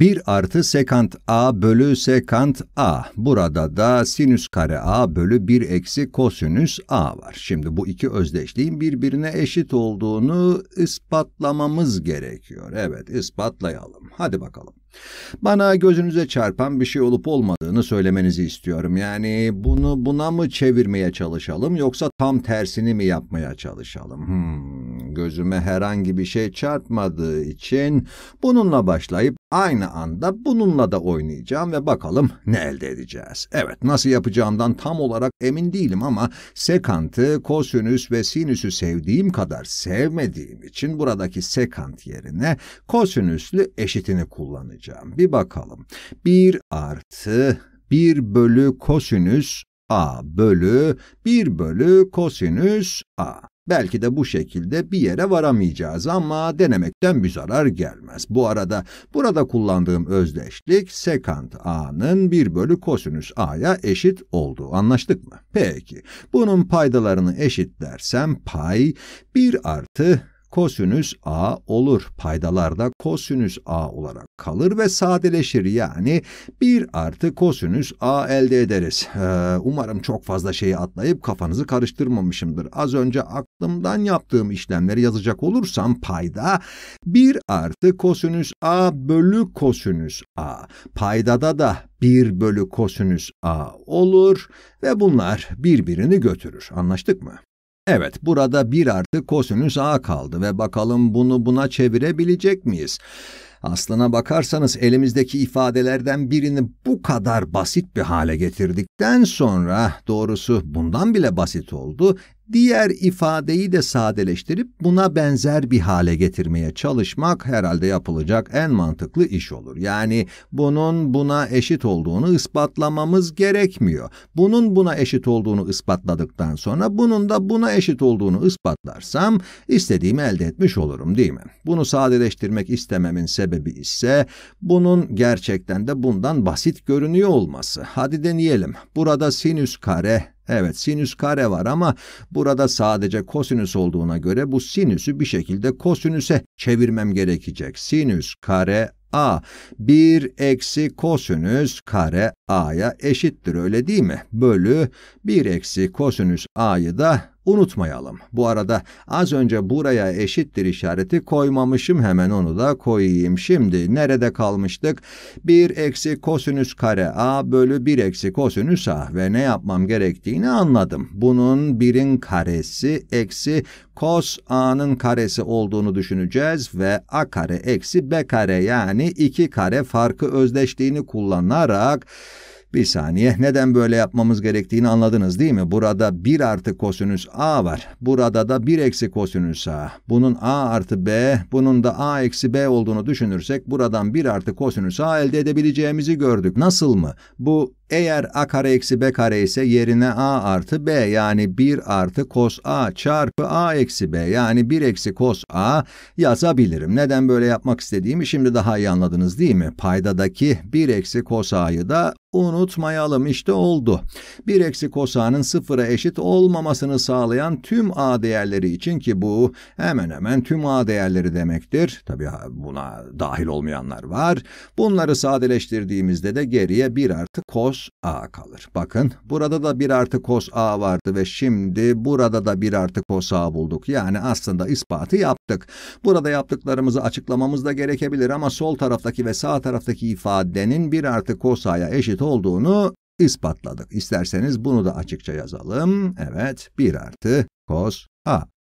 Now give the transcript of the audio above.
1 artı sekant a bölü sekant a. Burada da sinüs kare a bölü 1 eksi kosinüs a var. Şimdi bu iki özdeşliğin birbirine eşit olduğunu ispatlamamız gerekiyor. Evet ispatlayalım. Hadi bakalım. Bana gözünüze çarpan bir şey olup olmadığını söylemenizi istiyorum. Yani bunu buna mı çevirmeye çalışalım yoksa tam tersini mi yapmaya çalışalım? Hmm, gözüme herhangi bir şey çarpmadığı için bununla başlayıp Aynı anda bununla da oynayacağım ve bakalım ne elde edeceğiz. Evet nasıl yapacağımdan tam olarak emin değilim ama sekantı, kosinüs ve sinüsü sevdiğim kadar sevmediğim için buradaki sekant yerine kosinüslü eşitini kullanacağım. Bir bakalım. 1 artı 1 bölü kosinüs A bölü 1 bölü kosinüs A. Belki de bu şekilde bir yere varamayacağız ama denemekten bir zarar gelmez. Bu arada burada kullandığım özdeşlik sekant a'nın 1 bölü kosinüs a'ya eşit olduğu anlaştık mı? Peki bunun paydalarını eşitlersem pay 1 artı kosinüs a olur. Paydalarda kosinüs a olarak kalır ve sadeleşir yani 1 artı kosinüs a elde ederiz. Ee, umarım çok fazla şeyi atlayıp kafanızı karıştırmamışımdır. Az önce a aklımdan yaptığım işlemleri yazacak olursam payda 1 artı kosinüs a bölü kosinüs a. Paydada da 1 bölü kosinüs a olur ve bunlar birbirini götürür. Anlaştık mı? Evet, burada 1 artı kosinüs a kaldı ve bakalım bunu buna çevirebilecek miyiz? Aslına bakarsanız elimizdeki ifadelerden birini bu kadar basit bir hale getirdikten sonra doğrusu bundan bile basit oldu. Diğer ifadeyi de sadeleştirip buna benzer bir hale getirmeye çalışmak herhalde yapılacak en mantıklı iş olur. Yani bunun buna eşit olduğunu ispatlamamız gerekmiyor. Bunun buna eşit olduğunu ispatladıktan sonra bunun da buna eşit olduğunu ispatlarsam istediğimi elde etmiş olurum değil mi? Bunu sadeleştirmek istememin sebebi sebebi ise bunun gerçekten de bundan basit görünüyor olması. Hadi deneyelim. Burada sinüs kare Evet sinüs kare var ama burada sadece kosinüs olduğuna göre bu sinüsü bir şekilde kosinüse çevirmem gerekecek. Sinüs kare a 1 eksi kosinüs kare a'ya eşittir öyle değil mi? Bölü 1 eksi kosinüs a'yı da unutmayalım. Bu arada az önce buraya eşittir işareti koymamışım hemen onu da koyayım. Şimdi nerede kalmıştık? 1 eksi kosinüs kare a bölü 1 eksi kosinüs a ve ne yapmam gerektiğini anladım. Bunun 1'in karesi eksi kos a'nın karesi olduğunu düşüneceğiz ve a kare eksi b kare yani 2 kare farkı özdeşliğini kullanarak bir saniye neden böyle yapmamız gerektiğini anladınız değil mi? Burada 1 artı kosinüs a var. Burada da 1 eksi kosinüs a. Bunun a artı b, bunun da a eksi b olduğunu düşünürsek buradan 1 artı kosinüs a elde edebileceğimizi gördük. Nasıl mı? Bu eğer a kare eksi b kare ise yerine a artı b yani 1 artı kos a çarpı a eksi b yani 1 eksi kos a yazabilirim. Neden böyle yapmak istediğimi şimdi daha iyi anladınız değil mi? Paydadaki 1 eksi kos a'yı da unutmayalım işte oldu. 1 eksi a'nın sıfıra eşit olmamasını sağlayan tüm a değerleri için ki bu hemen hemen tüm a değerleri demektir. Tabi buna dahil olmayanlar var. Bunları sadeleştirdiğimizde de geriye 1 artı kos cos a kalır. Bakın burada da 1 artı cos a vardı ve şimdi burada da 1 artı cos a bulduk. Yani aslında ispatı yaptık. Burada yaptıklarımızı açıklamamız da gerekebilir ama sol taraftaki ve sağ taraftaki ifadenin 1 artı cos a'ya eşit olduğunu ispatladık. İsterseniz bunu da açıkça yazalım. Evet 1 artı cos a.